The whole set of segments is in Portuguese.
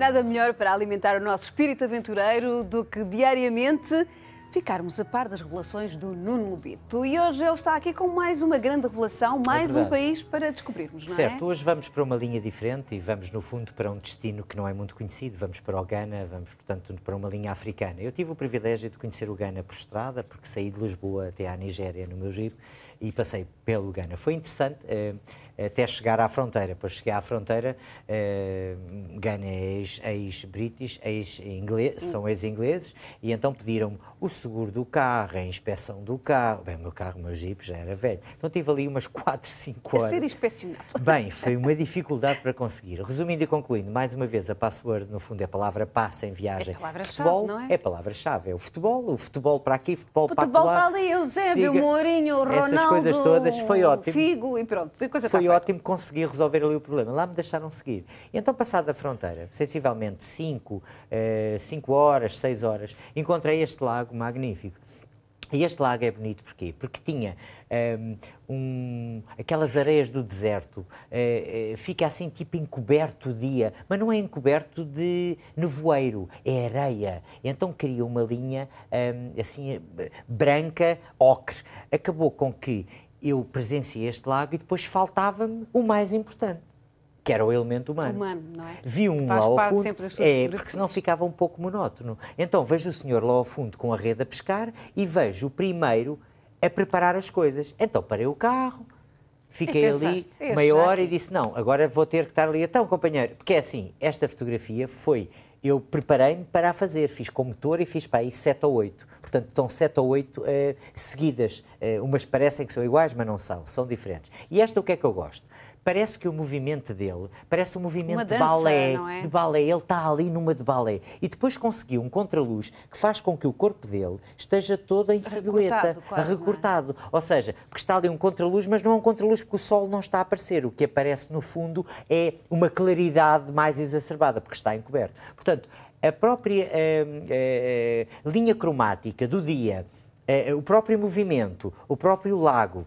Nada melhor para alimentar o nosso espírito aventureiro do que diariamente ficarmos a par das revelações do Nuno Lubito. E hoje ele está aqui com mais uma grande revelação, é mais é um país para descobrirmos, não certo, é? Certo, hoje vamos para uma linha diferente e vamos, no fundo, para um destino que não é muito conhecido. Vamos para o Ghana, vamos, portanto, para uma linha africana. Eu tive o privilégio de conhecer o Ghana por estrada, porque saí de Lisboa até à Nigéria no meu giro e passei pelo Ghana. Foi interessante eh, até chegar à fronteira, pois cheguei à fronteira, uh, Ghana é, é ex-british, ex british ex ex são ex-ingleses, e então pediram-me o seguro do carro, a inspeção do carro, bem, o meu carro, o meu jeep já era velho, então tive ali umas 4, 5 horas. A ser inspecionado. Bem, foi uma dificuldade para conseguir. Resumindo e concluindo, mais uma vez, a password, no fundo, é a palavra passa em viagem. É palavra-chave, não é? É palavra-chave, é o futebol, o futebol para aqui, futebol, futebol para lá. Futebol para ali, Eusébio, Siga... Mourinho, Ronaldo, coisas todas, foi ótimo. Figo e pronto, coisa tá Foi tá ótimo conseguir resolver ali o problema. Lá me deixaram seguir. E então, passado a fronteira, sensivelmente 5 cinco, uh, cinco horas, 6 horas, encontrei este lago magnífico. E este lago é bonito porquê? Porque tinha hum, um, aquelas areias do deserto, uh, uh, fica assim tipo encoberto o dia, mas não é encoberto de nevoeiro, é areia. Então cria uma linha um, assim branca, ocre. Acabou com que eu presenciei este lago e depois faltava-me o mais importante que era o elemento humano. humano não é? Vi um lá ao fundo, é, porque senão ficava um pouco monótono. Então vejo o senhor lá ao fundo com a rede a pescar e vejo o primeiro a preparar as coisas. Então parei o carro, fiquei é ali é meia hora e disse, não, agora vou ter que estar ali. Então, companheiro, porque é assim, esta fotografia foi, eu preparei-me para a fazer, fiz com motor e fiz para aí sete ou oito. Portanto, estão sete ou oito eh, seguidas. Eh, umas parecem que são iguais, mas não são, são diferentes. E esta o que é que eu gosto? parece que o movimento dele parece um movimento dança, de balé, é? de balé. Ele está ali numa de balé. E depois conseguiu um contraluz que faz com que o corpo dele esteja todo em silhueta, quase, é? recortado. É? Ou seja, porque está ali um contraluz, mas não é um contraluz porque o sol não está a aparecer. O que aparece no fundo é uma claridade mais exacerbada, porque está encoberto. Portanto, a própria hum, eh, eh, linha cromática do dia, eh, o próprio movimento, o próprio lago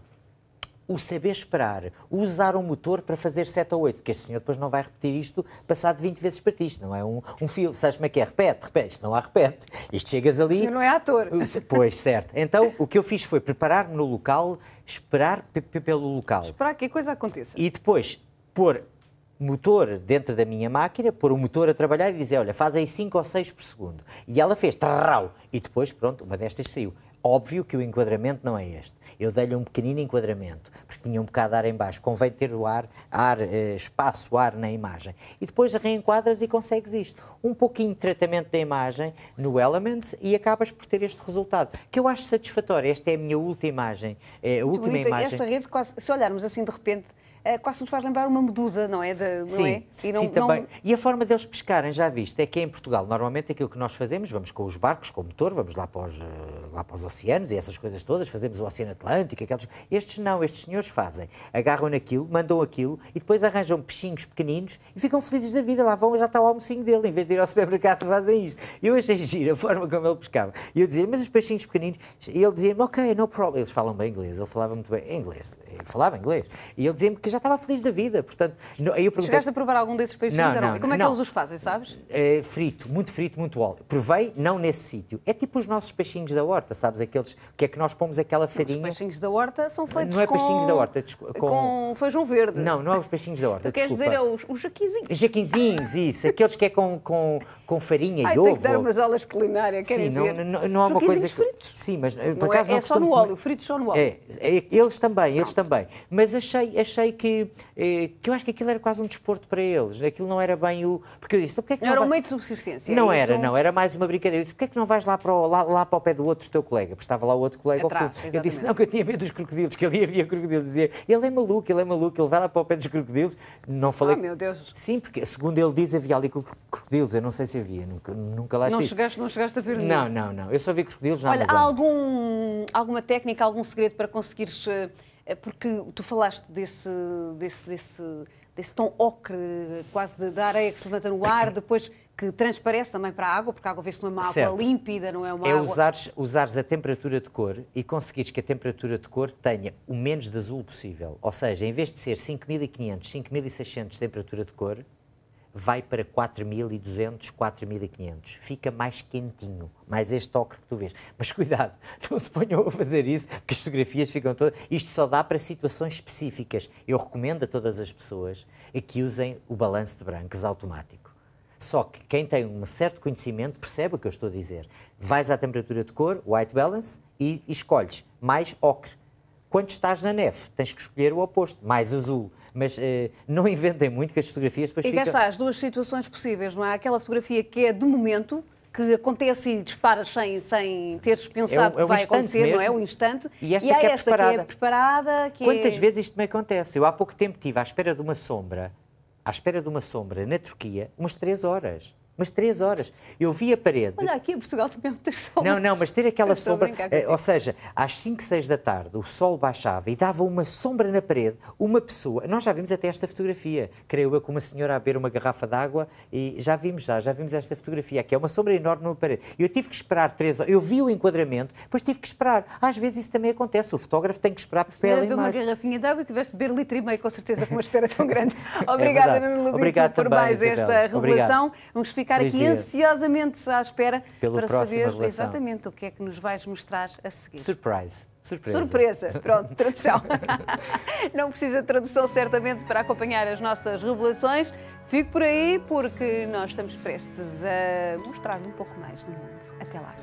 o saber esperar, o usar um motor para fazer 7 ou 8, porque este senhor depois não vai repetir isto passado 20 vezes para ti, isto não é um, um filme, sabes como é que é? Repete, repete, isto não há repete, isto chegas ali... Isto não é ator. Uh, pois, certo. Então, o que eu fiz foi preparar-me no local, esperar pelo local. Esperar que a coisa aconteça. E depois, pôr motor dentro da minha máquina, pôr o motor a trabalhar e dizer, olha, faz aí 5 ou 6 por segundo. E ela fez, trau, e depois, pronto, uma destas saiu. Óbvio que o enquadramento não é este. Eu dei-lhe um pequenino enquadramento, porque tinha um bocado de ar em baixo. Convém ter o ar, ar eh, espaço, ar na imagem. E depois reenquadras e consegues isto. Um pouquinho de tratamento da imagem no Elements e acabas por ter este resultado, que eu acho satisfatório. Esta é a minha última imagem. Eh, a última imagem. Esta rede, se olharmos assim de repente, é, quase nos faz lembrar uma medusa, não é? De, não sim, é? E não, sim, também. Não... E a forma deles pescarem, já viste, é que em Portugal, normalmente aquilo que nós fazemos, vamos com os barcos, com o motor, vamos lá para os, eh, lá para os oceanos e essas coisas todas, fazemos o Oceano Atlântico, aqueles... Estes não, estes senhores fazem. Agarram naquilo, mandam aquilo e depois arranjam peixinhos pequeninos e ficam felizes da vida. Lá vão, já está o almocinho dele, em vez de ir ao supermercado, fazem isto. Eu achei gira a forma como ele pescava. E eu dizia, mas os peixinhos pequeninos, e ele dizia ok, no problem. Eles falam bem inglês, ele falava muito bem inglês, ele falava inglês. E ele dizia-me que já estava feliz da vida. Portanto, aí eu perguntei... Chegaste a provar algum desses peixes não, não, Como é que eles os fazem, sabes? É, frito, muito frito, muito óleo. Provei, não nesse sítio. É tipo os nossos peixinhos da horta, sabes? Aqueles, que é que nós pomos aquela farinha... os peixinhos da horta são feitos Não é com... peixinhos da horta, com... com feijão verde. Não, não é os peixinhos da horta, Tu queres dizer, é os, os jaquinzinhos. Jaquinzinhos, isso. Aqueles que é com, com, com farinha Ai, e ovo. tem que dar umas aulas culinárias culinária, querem Sim, ver. Não, não, não há uma coisa... Que... fritos. Sim, mas eh, por não é, acaso é, não é só no óleo, fritos só no óleo. É, é eles também, eles também. Mas achei, achei que que, eh, que eu acho que aquilo era quase um desporto para eles. Aquilo não era bem o. Porque eu disse, então porque é que não, não era um meio de subsistência. É não era, não, era mais uma brincadeira. Eu disse, porque é que não vais lá para o, lá, lá para o pé do outro teu colega? Porque estava lá o outro colega Atrás, ao fundo. Exatamente. Eu disse, não, que eu tinha medo dos crocodilos, que ali havia crocodilos. Dizia, ele é maluco, ele é maluco, ele vai lá para o pé dos crocodilos. Não oh, falei. oh, meu Deus. Sim, porque segundo ele diz, havia ali crocodilos. Eu não sei se havia, nunca, nunca lá estive. Não chegaste, não chegaste a ver Não, não, não. Eu só vi crocodilos na Olha, há algum, alguma técnica, algum segredo para conseguires eh, é porque tu falaste desse, desse, desse, desse tom ocre, quase de, da areia que se levanta no ar, depois que transparece também para a água, porque a água vê-se numa água límpida, não é uma é água... É usares, usares a temperatura de cor e conseguires que a temperatura de cor tenha o menos de azul possível. Ou seja, em vez de ser 5.500, 5.600 temperatura de cor, vai para 4.200, 4.500. Fica mais quentinho, mais este ocre que tu vês. Mas cuidado, não se ponham a fazer isso, porque as fotografias ficam todas... Isto só dá para situações específicas. Eu recomendo a todas as pessoas que usem o balanço de brancos automático. Só que quem tem um certo conhecimento percebe o que eu estou a dizer. Vais à temperatura de cor, white balance, e escolhes mais ocre. Quando estás na neve, tens que escolher o oposto, mais azul mas eh, não inventem muito que as fotografias depois e ficam... E cá está, as duas situações possíveis, não há? É? Aquela fotografia que é do momento, que acontece e dispara sem, sem teres é pensado é, é que vai acontecer, mesmo. não é? O instante. E esta, e que, é esta que, é preparada. Que é- Quantas é... vezes isto me acontece? Eu há pouco tempo estive à espera de uma sombra, à espera de uma sombra na Turquia, umas três horas. Mas três horas. Eu vi a parede. Olha, aqui em Portugal também é tem sol. Não, não, mas ter aquela sombra. Eh, ou seja, às 5, 6 da tarde o sol baixava e dava uma sombra na parede, uma pessoa. Nós já vimos até esta fotografia, creio eu, com uma senhora a beber uma garrafa d'água e já vimos já, já vimos esta fotografia aqui. É uma sombra enorme numa parede. Eu tive que esperar três horas. Eu vi o enquadramento, depois tive que esperar. Às vezes isso também acontece. O fotógrafo tem que esperar para ela imagem. uma garrafinha d'água e tiveste de beber litro e meio, com certeza, com uma espera tão grande. É Obrigada, é Nuno por também, mais esta revelação. Obrigado. Vamos ficar ficar aqui ansiosamente à espera Pelo para saber relação. exatamente o que é que nos vais mostrar a seguir. Surprise. Surpresa. Surpresa. Pronto, tradução. Não precisa de tradução, certamente, para acompanhar as nossas revelações. fico por aí, porque nós estamos prestes a mostrar-lhe um pouco mais do mundo. Até lá.